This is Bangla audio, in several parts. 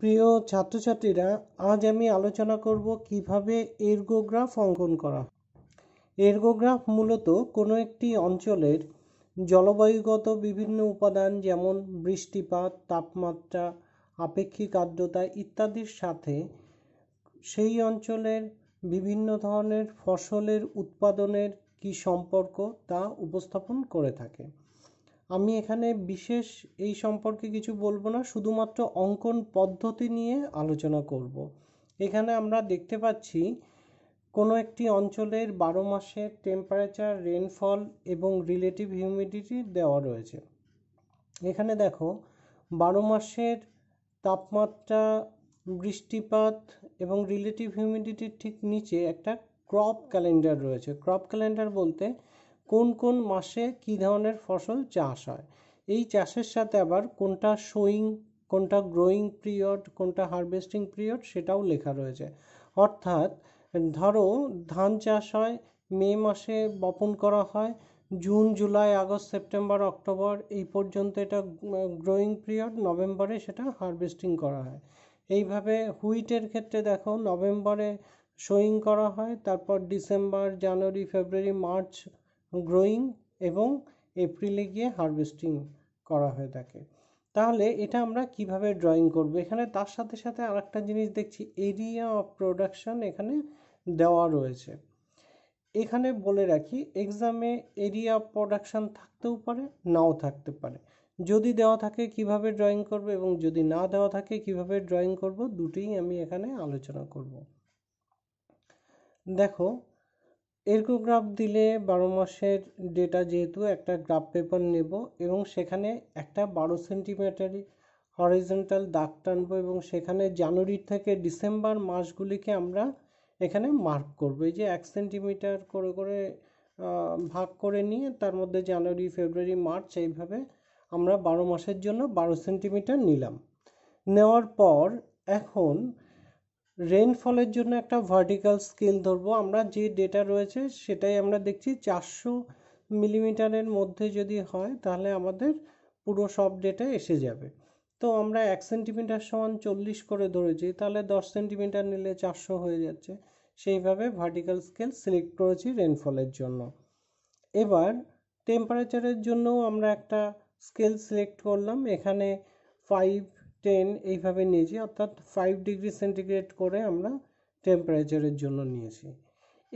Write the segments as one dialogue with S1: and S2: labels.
S1: প্রিয় ছাত্রছাত্রীরা আজ আমি আলোচনা করব কিভাবে এরগোগ্রাফ অঙ্কন করা এরগোগ্রাফ মূলত কোনো একটি অঞ্চলের জলবায়ুগত বিভিন্ন উপাদান যেমন বৃষ্টিপাত তাপমাত্রা আপেক্ষিক আর্দ্রতা ইত্যাদির সাথে সেই অঞ্চলের বিভিন্ন ধরনের ফসলের উৎপাদনের কি সম্পর্ক তা উপস্থাপন করে থাকে আমি এখানে বিশেষ এই সম্পর্কে কিছু বলবো না শুধুমাত্র অঙ্কন পদ্ধতি নিয়ে আলোচনা করব। এখানে আমরা দেখতে পাচ্ছি কোনো একটি অঞ্চলের বারো মাসের টেম্পারেচার রেনফল এবং রিলেটিভ হিউমিডিটি দেওয়া রয়েছে এখানে দেখো বারো মাসের তাপমাত্রা বৃষ্টিপাত এবং রিলেটিভ হিউমিডিটির ঠিক নিচে একটা ক্রপ ক্যালেন্ডার রয়েছে ক্রপ ক্যালেন্ডার বলতে কোন কোন মাসে কি ধরনের ফসল চাষ হয় এই চাষের সাথে আবার কোনটা শোয়িং কোনটা গ্রোয়িং পিরিয়ড কোনটা হারভেস্টিং পিরিয়ড সেটাও লেখা রয়েছে অর্থাৎ ধরো ধান চাষ হয় মে মাসে বপন করা হয় June July August September October এই পর্যন্ত এটা গ্রোয়িং পিরিয়ড নভেম্বরে সেটা হারভেস্টিং করা হয় এইভাবে হুইটের ক্ষেত্রে দেখো নভেম্বরে শোয়িং করা হয় তারপর December January February March growing এবং এপ্রিলে গিয়ে হারভেস্টিং করা হয়ে থাকে তাহলে এটা আমরা কিভাবে ড্রয়িং করব এখানে তার সাথে সাথে আরেকটা জিনিস দেখছি এরিয়া অফ প্রোডাকশন এখানে দেওয়া রয়েছে এখানে বলে রাখি এক্সামে এরিয়া অফ প্রোডাকশন থাকতেও পারে নাও থাকতে পারে যদি দেওয়া থাকে কিভাবে ড্রয়িং করবে এবং যদি না দেওয়া থাকে কিভাবে ড্রয়িং করব দুটিই আমি এখানে আলোচনা করব দেখো এরকম গ্রাফ দিলে বারো মাসের ডেটা যেহেতু একটা গ্রাফ পেপার নেব এবং সেখানে একটা বারো সেন্টিমিটার হরিজেন্টাল দাগ টানব এবং সেখানে জানুয়ারি থেকে ডিসেম্বর মাসগুলিকে আমরা এখানে মার্ক করব এই যে এক সেন্টিমিটার করে করে ভাগ করে নিয়ে তার মধ্যে জানুয়ারি ফেব্রুয়ারি মার্চ এইভাবে আমরা বারো মাসের জন্য বারো সেন্টিমিটার নিলাম নেওয়ার পর এখন রেনফলের জন্য একটা ভার্টিক্যাল স্কেল ধরবো আমরা যে ডেটা রয়েছে সেটাই আমরা দেখছি চারশো মিলিমিটারের মধ্যে যদি হয় তাহলে আমাদের পুরো সব ডেটা এসে যাবে তো আমরা এক সেন্টিমিটার সমান চল্লিশ করে ধরেছি তাহলে দশ সেন্টিমিটার নিলে চারশো হয়ে যাচ্ছে সেইভাবে ভার্টিক্যাল স্কেল সিলেক্ট করেছি রেনফলের জন্য এবার টেম্পারেচারের জন্যও আমরা একটা স্কেল সিলেক্ট করলাম এখানে ফাইভ টেন এইভাবে নিয়েছি অর্থাৎ ফাইভ ডিগ্রি সেন্টিগ্রেড করে আমরা টেম্পারেচারের জন্য নিয়েছি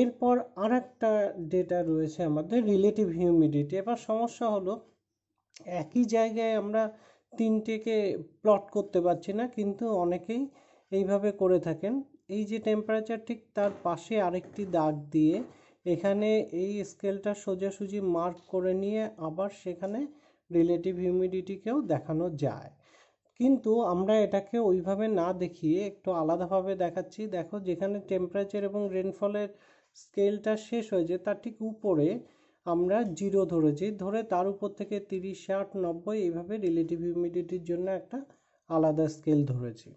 S1: এরপর আর একটা ডেটা রয়েছে আমাদের রিলেটিভ হিউমিডিটি এবার সমস্যা হলো একই জায়গায় আমরা তিনটেকে প্লট করতে পারছি না কিন্তু অনেকেই এইভাবে করে থাকেন এই যে টেম্পারেচার ঠিক তার পাশে আরেকটি দাগ দিয়ে এখানে এই স্কেলটা সোজাসুজি মার্ক করে নিয়ে আবার সেখানে রিলেটিভ হিউমিডিটিকেও দেখানো যায় কিন্তু আমরা এটাকে ওইভাবে না দেখিয়ে একটু আলাদাভাবে দেখাচ্ছি দেখো যেখানে টেম্পারেচার এবং রেনফলের স্কেলটা শেষ হয়েছে তার ঠিক উপরে আমরা জিরো ধরেছি ধরে তার উপর থেকে তিরিশ ষাট নব্বই এইভাবে রিলেটিভ হিউমিডিটির জন্য একটা আলাদা স্কেল ধরেছি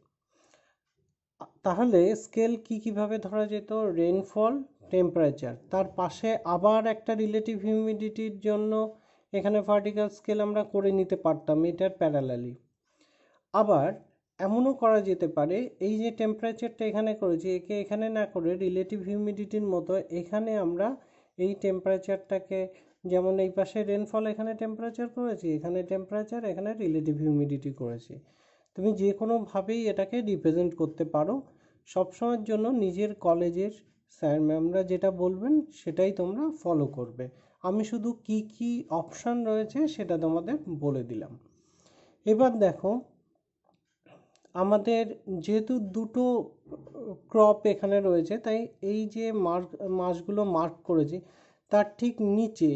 S1: তাহলে স্কেল কি কিভাবে ধরা যেত রেনফল টেম্পারেচার তার পাশে আবার একটা রিলেটিভ হিউমিডিটির জন্য এখানে ভার্টিক্যাল স্কেল আমরা করে নিতে পারতাম এটার প্যারালালি আবার এমনও করা যেতে পারে এই যে টেম্পারেচারটা এখানে করেছি একে এখানে না করে রিলেটিভ হিউমিডিটির মতো এখানে আমরা এই টেম্পারেচারটাকে যেমন এই পাশে রেনফল এখানে টেম্পারেচার করেছি এখানে টেম্পারেচার এখানে রিলেটিভ হিউমিডিটি করেছি তুমি যে কোনোভাবেই এটাকে রিপ্রেজেন্ট করতে পারো সবসময়ের জন্য নিজের কলেজের স্যার ম্যামরা যেটা বলবেন সেটাই তোমরা ফলো করবে আমি শুধু কি কি অপশান রয়েছে সেটা তোমাদের বলে দিলাম এবার দেখো আমাদের যেহেতু দুটো ক্রপ এখানে রয়েছে তাই এই যে মার্ক মাসগুলো মার্ক করেছি তার ঠিক নিচে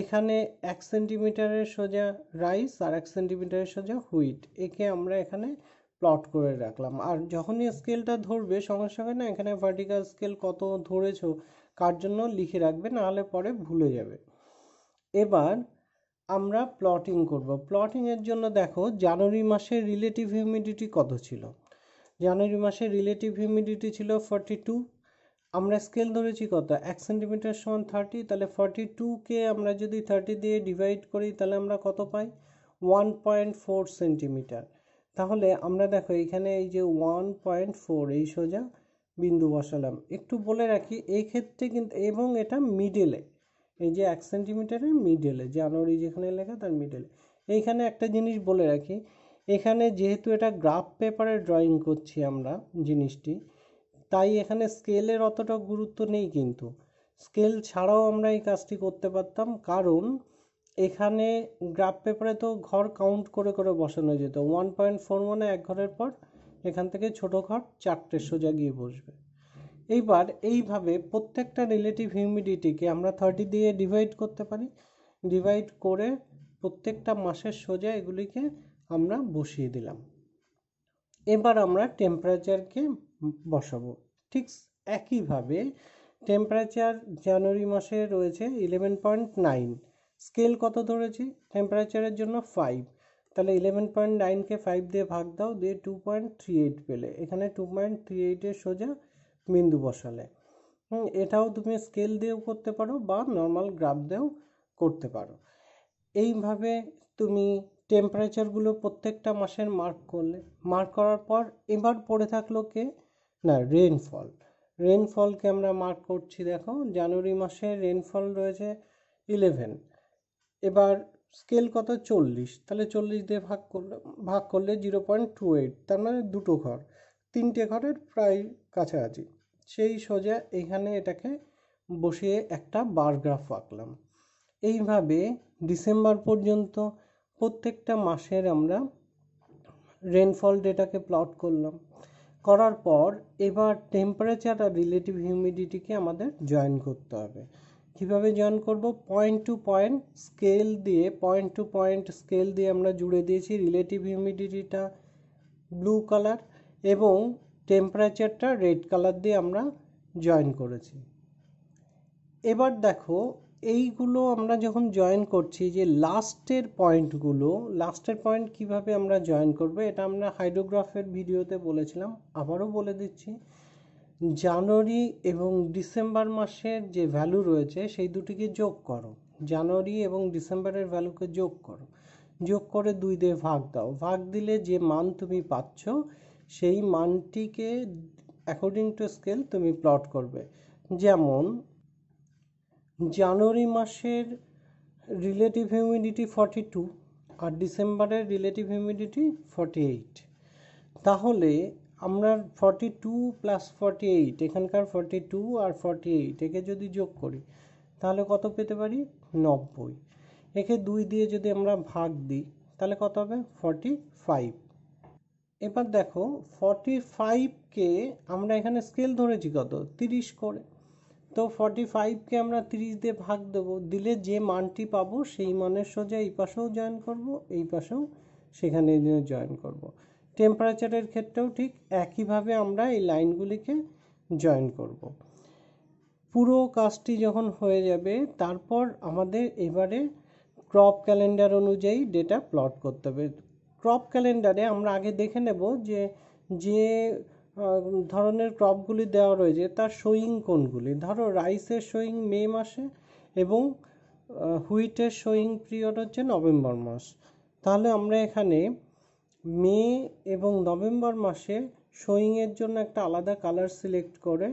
S1: এখানে এক সেন্টিমিটারের সোজা রাইস আর এক সেন্টিমিটারের সোজা হুইট একে আমরা এখানে প্লট করে রাখলাম আর যখনই স্কেলটা ধরবে সঙ্গে সঙ্গে না এখানে ভার্টিক্যাল স্কেল কত ধরেছ কার জন্য লিখে রাখবে নাহলে পরে ভুলে যাবে এবার আমরা প্লটিং করব প্লটিংয়ের জন্য দেখো জানুয়ারি মাসে রিলেটিভ হিউমিডিটি কত ছিল জানুয়ারি মাসে রিলেটিভ হিউমিডিটি ছিল ফর্টি টু আমরা স্কেল ধরেছি কত এক সেন্টিমিটার সমান থার্টি তাহলে 42 টুকে আমরা যদি থার্টি দিয়ে ডিভাইড করি তাহলে আমরা কত পাই ওয়ান পয়েন্ট ফোর সেন্টিমিটার তাহলে আমরা দেখো এখানে এই যে ওয়ান পয়েন্ট ফোর এই সোজা বিন্দু বসালাম একটু বলে রাখি এক্ষেত্রে কিন্তু এবং এটা মিডলে এই যে এক সেন্টিমিটারের মিডলে জানুয়ারি যেখানে লেখা তার মিডলে এইখানে একটা জিনিস বলে রাখি এখানে যেহেতু এটা গ্রাফ পেপারে ড্রয়িং করছি আমরা জিনিসটি তাই এখানে স্কেলের অতটা গুরুত্ব নেই কিন্তু স্কেল ছাড়াও আমরা এই কাজটি করতে পারতাম কারণ এখানে গ্রাফ পেপারে তো ঘর কাউন্ট করে করে বসানো যেত ওয়ান পয়েন্ট ফোর মানে এক ঘরের পর এখান থেকে ছোট ঘর চারটে সোজা গিয়ে বসবে এইবার এইভাবে প্রত্যেকটা রিলেটিভ হিউমিডিটিকে আমরা থার্টি দিয়ে ডিভাইড করতে পারি ডিভাইড করে প্রত্যেকটা মাসের সোজা এগুলিকে আমরা বসিয়ে দিলাম এবার আমরা টেম্পারেচারকে বসাবো ঠিক একইভাবে টেম্পারেচার জানুয়ারি মাসে রয়েছে ইলেভেন পয়েন্ট নাইন স্কেল কত ধরেছি টেম্পারেচারের জন্য ফাইভ তাহলে ইলেভেন পয়েন্ট নাইনকে ফাইভ দিয়ে ভাগ দাও দিয়ে টু পয়েন্ট থ্রি এইট পেলে এখানে টু পয়েন্ট থ্রি এইটের সোজা বিন্দু বসালে এটাও তুমি স্কেল দিয়েও করতে পারো বা নর্মাল গ্রাফ দিয়েও করতে পারো এইভাবে তুমি টেম্পারেচারগুলো প্রত্যেকটা মাসের মার্ক করলে মার্ক করার পর এবার পড়ে থাকলো কে না রেনফল রেনফলকে আমরা মার্ক করছি দেখো জানুয়ারি মাসে রেনফল রয়েছে ইলেভেন এবার স্কেল কত চল্লিশ তাহলে চল্লিশ দিয়ে ভাগ করলে ভাগ করলে জিরো পয়েন্ট টু এইট তার মানে দুটো ঘর তিনটে ঘরের প্রায় কাছাকাছি সেই সোজা এখানে এটাকে বসিয়ে একটা বার গ্রাফ আঁকলাম এইভাবে ডিসেম্বর পর্যন্ত প্রত্যেকটা মাসের আমরা রেনফল ডেটাকে প্লট করলাম করার পর এবার টেম্পারেচার আর রিলেটিভ হিউমিডিটিকে আমাদের জয়েন করতে হবে কিভাবে জয়েন করব পয়েন্ট টু পয়েন্ট স্কেল দিয়ে পয়েন্ট টু পয়েন্ট স্কেল দিয়ে আমরা জুড়ে দিয়েছি রিলেটিভ হিউমিডিটিটা ব্লু কালার এবং টেম্পারেচারটা রেড কালার দিয়ে আমরা জয়েন করেছি এবার দেখো এইগুলো আমরা যখন জয়েন করছি যে লাস্টের পয়েন্টগুলো লাস্টের পয়েন্ট কিভাবে আমরা জয়েন করব এটা আমরা হাইড্রোগ্রাফের ভিডিওতে বলেছিলাম আবারও বলে দিচ্ছি জানুয়ারি এবং ডিসেম্বর মাসের যে ভ্যালু রয়েছে সেই দুটিকে যোগ করো জানুয়ারি এবং ডিসেম্বরের ভ্যালুকে যোগ করো যোগ করে দুই দিয়ে ভাগ দাও ভাগ দিলে যে মান তুমি পাচ্ছ সেই মানটিকে অ্যাকর্ডিং টু স্কেল তুমি প্লট করবে যেমন জানুয়ারি মাসের রিলেটিভ হিউমিডিটি ফর্টি টু আর ডিসেম্বরের রিলেটিভ হিউমিডিটি ফর্টি এইট তাহলে আমরা forty two plus forty eight এখানকার ফর্টি টু আর ফর্টি এইট একে যদি যোগ করি তাহলে কত পেতে পারি নব্বই একে দুই দিয়ে যদি আমরা ভাগ দিই তাহলে কত হবে ফর্টি ফাইভ এবার দেখো ফর্টি ফাইভকে আমরা এখানে স্কেল ধরেছি কত তিরিশ করে তো ফর্টি ফাইভকে আমরা তিরিশ দিয়ে ভাগ দেবো দিলে যে মানটি পাবো সেই মানের সোজা এই পাশেও জয়েন করব এই পাশেও সেখানে জয়েন করব। টেম্পারেচারের ক্ষেত্রেও ঠিক একইভাবে আমরা এই লাইনগুলিকে জয়েন করব। পুরো কাজটি যখন হয়ে যাবে তারপর আমাদের এবারে ক্রপ ক্যালেন্ডার অনুযায়ী ডেটা প্লট করতে হবে ক্রপ ক্যালেন্ডারে আমরা আগে দেখে নেব যে যে ধরনের ক্রপগুলি দেওয়া রয়েছে তার সোয়িং কোনগুলি ধরো রাইসের সোয়িং মে মাসে এবং হুইটের সোয়িং পিরিয়ড হচ্ছে নভেম্বর মাস তাহলে আমরা এখানে মে এবং নভেম্বর মাসে সোয়িংয়ের জন্য একটা আলাদা কালার সিলেক্ট করে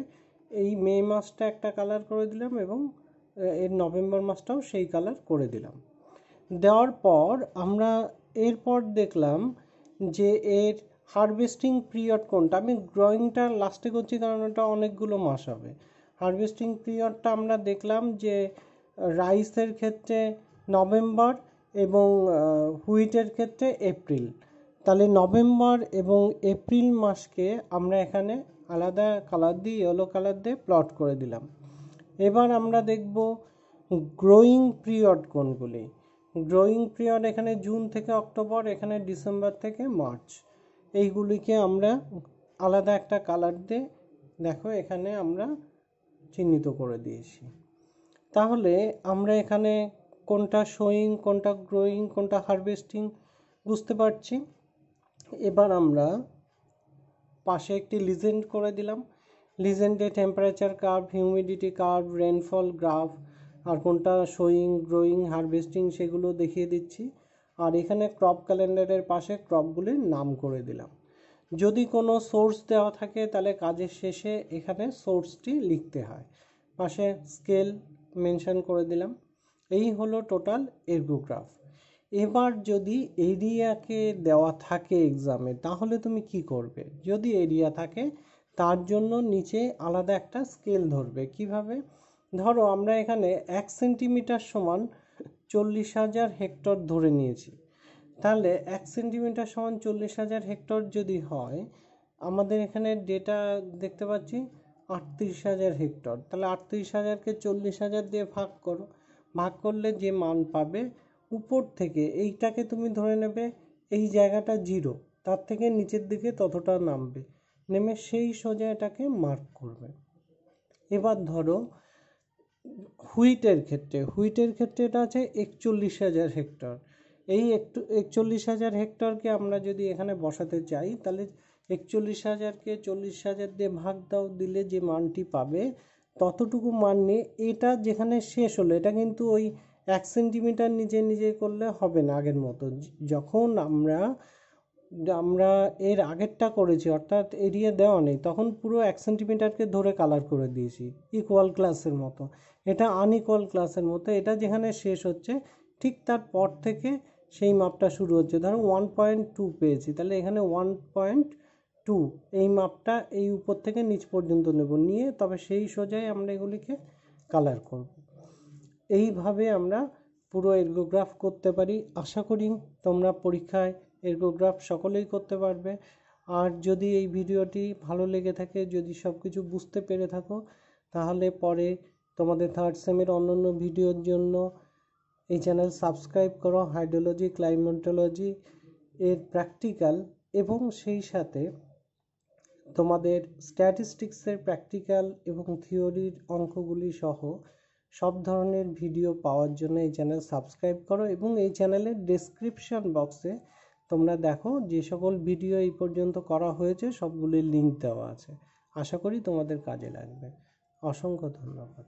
S1: এই মে মাসটা একটা কালার করে দিলাম এবং এর নভেম্বর মাসটাও সেই কালার করে দিলাম দেওয়ার পর আমরা এরপর দেখলাম যে এর হারভেস্টিং পিরিয়ড কোনটা আমি ড্রয়িংটা লাস্টে করছি কারণ ওটা অনেকগুলো মাস হবে হারভেস্টিং পিরিয়ডটা আমরা দেখলাম যে রাইসের ক্ষেত্রে নভেম্বর এবং হুইটের ক্ষেত্রে এপ্রিল তাহলে নভেম্বর এবং এপ্রিল মাসকে আমরা এখানে আলাদা কালার দিয়ে ইয়েলো কালার দিয়ে প্লট করে দিলাম এবার আমরা দেখব গ্রোয়িং পিরিয়ড কোনগুলি গ্রোয়িং পিরিয়ড এখানে জুন থেকে অক্টোবর এখানে ডিসেম্বর থেকে মার্চ এইগুলিকে আমরা আলাদা একটা কালার দিয়ে দেখো এখানে আমরা চিহ্নিত করে দিয়েছি তাহলে আমরা এখানে কোনটা শোয়িং কোনটা গ্রোয়িং কোনটা হারভেস্টিং বুঝতে পারছি এবার আমরা পাশে একটি লিজেন্ড করে দিলাম লিজেন্ডে temperature curve humidity curve rainfall graph আর কোনটা শোয়িং গ্রোয়িং হারভেস্টিং সেগুলো দেখিয়ে দিচ্ছি আর এখানে ক্রপ ক্যালেন্ডারের পাশে ক্রপগুলির নাম করে দিলাম যদি কোনো সোর্স দেওয়া থাকে তাহলে কাজের শেষে এখানে সোর্সটি লিখতে হয় পাশে স্কেল মেনশন করে দিলাম এই হলো টোটাল এরগোগ্রাফ এবার যদি এরিয়াকে দেওয়া থাকে এক্সামে তাহলে তুমি কি করবে যদি এরিয়া থাকে তার জন্য নিচে আলাদা একটা স্কেল ধরবে কিভাবে ধরো আমরা এখানে এক সেন্টিমিটার সমান চল্লিশ হাজার হেক্টর ধরে নিয়েছি তাহলে এক সেন্টিমিটার সমান চল্লিশ হাজার হেক্টর যদি হয় আমাদের এখানে ডেটা দেখতে পাচ্ছি আটত্রিশ হাজার হেক্টর তাহলে আটত্রিশ হাজারকে চল্লিশ হাজার দিয়ে ভাগ করো ভাগ করলে যে মান পাবে উপর থেকে এইটাকে তুমি ধরে নেবে এই জায়গাটা জিরো তার থেকে নিচের দিকে ততটা নামবে নেমে সেই সোজা এটাকে মার্ক করবে এবার ধরো হুইটের ক্ষেত্রে হুইটের ক্ষেত্রে এটা আছে একচল্লিশ হাজার হেক্টর এই একটু একচল্লিশ হাজার হেক্টরকে আমরা যদি এখানে বসাতে চাই তাহলে একচল্লিশ হাজারকে চল্লিশ হাজার দিয়ে ভাগ দাও দিলে যে মানটি পাবে ততটুকু মান নিয়ে এটা যেখানে শেষ হলো এটা কিন্তু ওই এক সেন্টিমিটার নিজে নিজে করলে হবে না আগের মতো যখন আমরা আমরা এর আগেরটা করেছি অর্থাৎ এরিয়া দেওয়া নেই তখন পুরো এক সেন্টিমিটারকে ধরে কালার করে দিয়েছি ইকুয়াল ক্লাসের মতো এটা আনইকুয়াল ক্লাসের মতো এটা যেখানে শেষ হচ্ছে ঠিক তারপর থেকে সেই মাপটা শুরু হচ্ছে ধরো ওয়ান পয়েন্ট টু পেয়েছি তাহলে এখানে ওয়ান পয়েন্ট টু এই মাপটা এই উপর থেকে নিচ পর্যন্ত নেব নিয়ে তবে সেই সোজাই আমরা এগুলিকে কালার করব এইভাবে আমরা পুরো এরগোগ্রাফ করতে পারি আশা করি তোমরা পরীক্ষায় এরগোগ্রাফ সকলেই করতে পারবে আর যদি এই ভিডিওটি ভালো লেগে থাকে যদি সব কিছু বুঝতে পেরে থাকো তাহলে পরে তোমাদের থার্ড সেমের অন্যান্য ভিডিওর জন্য এই চ্যানেল সাবস্ক্রাইব করো হাইড্রোলজি ক্লাইমেটোলজি এর প্র্যাকটিক্যাল এবং সেই সাথে তোমাদের স্ট্যাটিস্টিক্সের প্র্যাকটিক্যাল এবং থিওরির অঙ্কগুলি সহ সব ধরনের ভিডিও পাওয়ার জন্য এই চ্যানেল সাবস্ক্রাইব করো এবং এই চ্যানেলের ডেসক্রিপশন বক্সে তোমরা দেখো যে সকল ভিডিও এই পর্যন্ত করা হয়েছে সবগুলির লিঙ্ক দেওয়া আছে আশা করি তোমাদের কাজে লাগবে অসংখ্য ধন্যবাদ